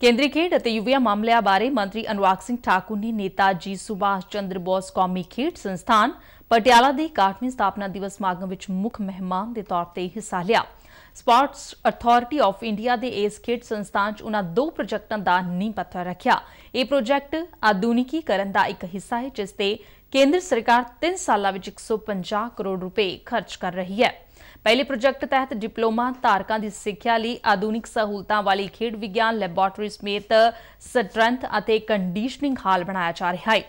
ਕੇਂਦਰੀ ਖੇਡ ਅਤੇ ਯੁਵਾ ਮਾਮਲਿਆਂ ਬਾਰੇ ਮੰਤਰੀ ਅਨੁਰਾਗ ਸਿੰਘ ਠਾਕੁਰ ਨੇ ਨੇਤਾ ਜੀ ਸੁਭਾਸ਼ ਚੰਦਰ ਬੋਸ ਕੌਮੀ ਖੇਡ ਸੰਸਥਾਨ ਪਟਿਆਲਾ ਦੇ 61ਵੇਂ ਸਥਾਪਨਾ ਦਿਵਸ ਸਮਾਗਮ ਵਿੱਚ ਮੁੱਖ ਮਹਿਮਾਨ ਦੇ ਤੌਰ ਤੇ ਹਿੱਸਾ ਲਿਆ ਸਪੋਰਟਸ ਅਥਾਰਟੀ ਆਫ ਇੰਡੀਆ ਦੇ ਇਸ ਖੇਡ ਸੰਸਥਾਨ 'ਚ ਉਹਨਾਂ ਦੋ ਪ੍ਰੋਜੈਕਟਾਂ ਦਾ ਨੀਂਹ ਪੱਥਰ ਰੱਖਿਆ ਇਹ ਪ੍ਰੋਜੈਕਟ ਆਧੁਨਿਕੀਕਰਨ ਦਾ ਇੱਕ ਹਿੱਸਾ ਹੈ ਜਿਸ ਤੇ ਕੇਂਦਰ ਸਰਕਾਰ 3 ਸਾਲਾਂ ਵਿੱਚ 150 ਕਰੋੜ ਰੁਪਏ ਖਰਚ ਕਰ ਰਹੀ ਹੈ ਪਹਿਲੇ ਪ੍ਰੋਜੈਕਟ ਤਹਿਤ ਡਿਪਲੋਮਾ ਧਾਰਕਾਂ ਦੀ ਸਿੱਖਿਆ ਲਈ ਆਧੁਨਿਕ ਸਹੂਲਤਾਂ ਵਾਲੀ ਖੇਡ ਵਿਗਿਆਨ ਲੈਬੋਰਟਰੀ ਸਮੇਤ ਸਟਰੈਂਥ ਅਤੇ ਕੰਡੀਸ਼ਨਿੰਗ ਹਾਲ ਬਣਾਇਆ ਜਾ ਰਿਹਾ ਹੈ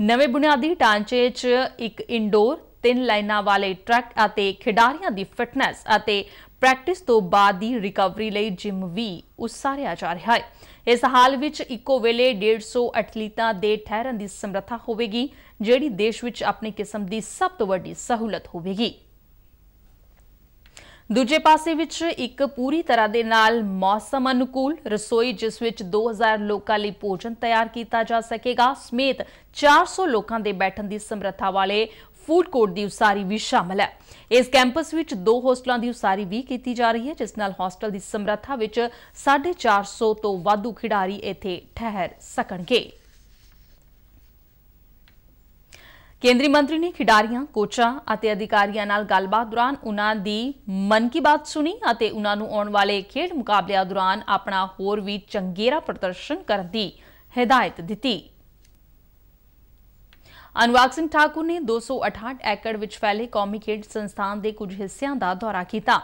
ਨਵੇਂ ਬੁਨਿਆਦੀ ਢਾਂਚੇ 'ਚ ਇੱਕ ਇਨਡੋਰ ਤਿੰਨ ਲਾਈਨਾਂ ਵਾਲੇ ਟਰੈਕ ਅਤੇ ਖਿਡਾਰੀਆਂ ਦੀ ਫਿਟਨੈਸ ਅਤੇ ਪ੍ਰੈਕਟਿਸ ਤੋਂ ਬਾਅਦ ਦੀ ਰਿਕਵਰੀ ਲਈ ਜਿਮ ਵੀ ਉਸਾਰਿਆ ਜਾ ਰਿਹਾ ਹੈ ਇਸ ਹਾਲ ਵਿੱਚ ਇੱਕੋ ਵੇਲੇ 150 ਐਥਲੀਟਾਂ ਦੇ ਠਹਿਰਨ ਦੀ ਸਮਰੱਥਾ ਹੋਵੇਗੀ ਜਿਹੜੀ ਦੇਸ਼ ਵਿੱਚ ਆਪਣੇ ਕਿਸਮ ਦੀ ਸਭ ਤੋਂ ਵੱਡੀ ਸਹੂਲਤ ਹੋਵੇਗੀ ਦੂਜੇ ਪਾਸੇ ਵਿੱਚ ਇੱਕ ਪੂਰੀ ਤਰ੍ਹਾਂ ਦੇ ਨਾਲ ਮੌਸਮ ਅਨੁਕੂਲ ਰਸੋਈ ਜਿਸ ਵਿੱਚ 2000 ਲੋਕਾਂ ਲਈ ਭੋਜਨ ਤਿਆਰ ਕੀਤਾ ਜਾ ਸਕੇਗਾ ਸਮੇਤ 400 ਲੋਕਾਂ ਦੇ ਬੈਠਣ ਦੀ ਸਮਰੱਥਾ ਵਾਲੇ ਫੂਡ ਕੋਰਟ ਦੀ ਉਸਾਰੀ ਵੀ ਸ਼ਾਮਲ ਹੈ ਇਸ ਕੈਂਪਸ ਵਿੱਚ ਦੋ ਹੋਸਟਲਾਂ ਦੀ ਉਸਾਰੀ ਵੀ ਕੀਤੀ ਜਾ ਰਹੀ ਹੈ ਜਿਸ ਨਾਲ ਹੋਸਟਲ ਦੀ ਸਮਰੱਥਾ ਵਿੱਚ 450 ਤੋਂ ਵਾਧੂ ਖਿਡਾਰੀ ਇੱਥੇ ਠਹਿਰ ਸਕਣਗੇ ਕੇਂਦਰੀ ਮੰਤਰੀ ਨੇ ਖਿਡਾਰੀਆਂ ਕੋਚਾਂ ਅਤੇ ਅਧਿਕਾਰੀਆਂ ਨਾਲ ਗੱਲਬਾਤ ਦੌਰਾਨ ਉਹਨਾਂ ਦੀ ਮਨ ਕੀ ਬਾਤ ਸੁਣੀ ਅਤੇ ਉਹਨਾਂ ਨੂੰ ਆਉਣ ਵਾਲੇ ਖੇਡ ਮੁਕਾਬਲਿਆਂ ਦੌਰਾਨ ਆਪਣਾ ਹੋਰ ਵੀ ਚੰਗੇਰਾ ਪ੍ਰਦਰਸ਼ਨ ਕਰਨ ਦੀ ਹਦਾਇਤ ਦਿੱਤੀ ਅਨਵਾਕ ਸਿੰਘ ਠਾਕੁਰ ਨੇ 268 ਏਕੜ ਵਿੱਚ ਫੈਲੇ ਕੌਮੀ ਖੇਡ ਸੰਸਥਾਨ ਦੇ ਕੁਝ ਹਿੱਸਿਆਂ ਦਾ ਦੌਰਾ ਕੀਤਾ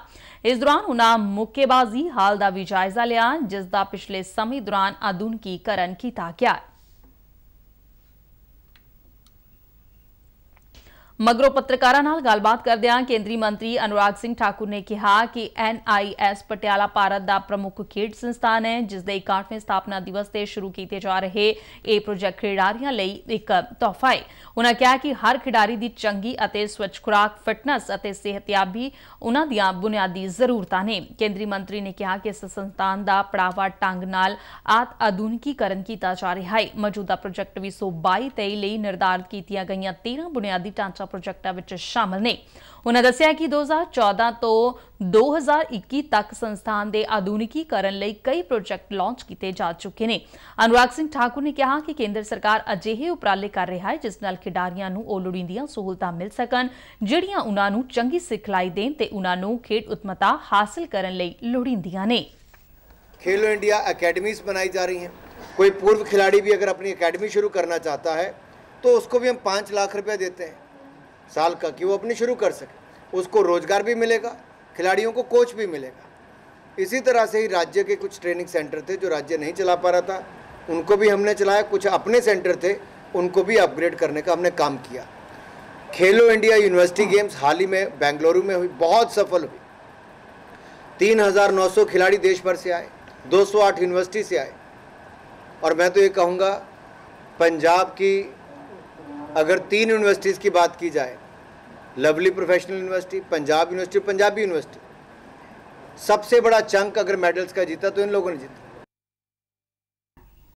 ਇਸ ਦੌਰਾਨ ਉਹਨਾਂ ਮੁੱਕੇਬਾਜ਼ੀ ਹਾਲ ਦਾ ਵੀ ਜਾਇਜ਼ਾ ਲਿਆ ਜਿਸ ਦਾ ਪਿਛਲੇ ਸਮੇਂ ਦੌਰਾਨ ਆਧੁਨਿਕੀਕਰਨ ਕੀਤਾ ਗਿਆ ਮਗਰੋਂ ਪੱਤਰਕਾਰਾਂ ਨਾਲ ਗੱਲਬਾਤ ਕਰਦਿਆਂ ਕੇਂਦਰੀ ਮੰਤਰੀ ਅਨੁਰਾਗ ਸਿੰਘ ਠਾਕੁਰ ਨੇ ਕਿਹਾ ਕਿ ਐਨਆਈਐਸ ਪਟਿਆਲਾ ਭਾਰਤ ਦਾ ਪ੍ਰਮੁੱਖ ਖੇਡ ਸੰਸਥਾਨ ਹੈ ਜਿਸ ਦੇ 61ਵੇਂ ਸਥਾਪਨਾ ਦਿਵਸ ਤੇ ਸ਼ੁਰੂ ਕੀਤੇ ਜਾ ਰਹੇ ਇਹ ਪ੍ਰੋਜੈਕਟ ਖਿਡਾਰੀਆਂ ਲਈ ਇੱਕ ਤੋਹਫਾ ਹੈ ਉਹਨਾਂ ਕਿਹਾ ਕਿ ਹਰ ਖਿਡਾਰੀ ਦੀ ਚੰਗੀ ਅਤੇ ਸਵੱਛ ਖੁਰਾਕ ਫਿਟਨੈਸ ਅਤੇ ਸਿਹਤਯਾਬੀ ਉਹਨਾਂ ਦੀਆਂ ਬੁਨਿਆਦੀ ਜ਼ਰੂਰਤਾਂ ਨੇ ਕੇਂਦਰੀ ਮੰਤਰੀ ਨੇ ਕਿਹਾ ਕਿ ਇਸ ਸੰਸਥਾਨ ਦਾ ਪੜਾਵਾ ਟੰਗ ਨਾਲ ਆਤ ਆਧੁਨਿਕੀਕਰਨ ਕੀਤਾ ਜਾ ਰਿਹਾ ਹੈ ਮੌਜੂਦਾ ਪ੍ਰੋਜੈਕਟ 2022-23 ਲਈ ਨਿਰਧਾਰਿਤ ਕੀਤੀਆਂ ਗਈਆਂ 13 ਬੁਨਿਆਦੀ ਢਾਂਚਾ ਪ੍ਰੋਜੈਕਟਾਂ ਵਿੱਚ ਸ਼ਾਮਲ ਨੇ ਉਹਨਾਂ ਦੱਸਿਆ ਕਿ 2014 ਤੋਂ 2021 ਤੱਕ ਸੰਸਥਾਨ ਦੇ ਆਧੁਨਿਕੀਕਰਨ ਲਈ ਕਈ ਪ੍ਰੋਜੈਕਟ ਲਾਂਚ ਕੀਤੇ ਜਾ ਚੁੱਕੇ ਨੇ ਅਨੁਰਾਗ ਸਿੰਘ ਠਾਕੁਰ ਨੇ ਕਿਹਾ ਕਿ ਕੇਂਦਰ ਸਰਕਾਰ ਅਜਿਹੇ ਉਪਰਾਲੇ ਕਰ ਰਹੀ ਹੈ ਜਿਸ ਨਾਲ ਖਿਡਾਰੀਆਂ ਨੂੰ ਉਹ ਲੋੜੀਂਦੀਆਂ ਸਹੂਲਤਾਂ ਮਿਲ ਸਕਣ ਜਿਹੜੀਆਂ ਉਹਨਾਂ ਨੂੰ ਚੰਗੀ ਸਿਖਲਾਈ ਦੇਣ ਤੇ ਉਹਨਾਂ ਨੂੰ ਖੇਡ ਉਤਮਤਾ ਹਾਸਲ ਕਰਨ ਲਈ ਲੋੜੀਂਦੀਆਂ ਨੇ ਖੇਲੋ ਇੰਡੀਆ ਅਕੈਡਮੀਆਂ ਬਣਾਈ ਜਾ ਰਹੀਆਂ ਕੋਈ कोई ਖਿਡਾਰੀ ਵੀ ਅਗਰ ਆਪਣੀ ਅਕੈਡਮੀ ਸ਼ੁਰੂ ਕਰਨਾ ਚਾਹਤਾ ਹੈ है ਉਸਕੋ ਵੀ ਹਮ 5 ਲੱਖ ਰੁਪਏ रुपया ਹੈ साल का कि वो अपनी शुरू कर सके उसको रोज़गार भी मिलेगा खिलाड़ियों को कोच भी मिलेगा इसी तरह से ही राज्य के कुछ ट्रेनिंग सेंटर थे जो राज्य नहीं चला पा रहा था उनको भी हमने चलाया कुछ अपने सेंटर थे उनको भी अपग्रेड करने का हमने काम किया खेलो इंडिया यूनिवर्सिटी गेम्स हाल ही में बेंगलुरु में हुई बहुत सफल हुई 3,900 खिलाड़ी देश भर से आए 208 यूनिवर्सिटी से आए और मैं तो ये कहूँगा पंजाब की अगर तीन यूनिवर्सिटीज़ की बात की जाए lovely professional university Punjab university Punjabi university सबसे बड़ा चंक अगर मेडल्स का जीता तो इन लोगों ने जीता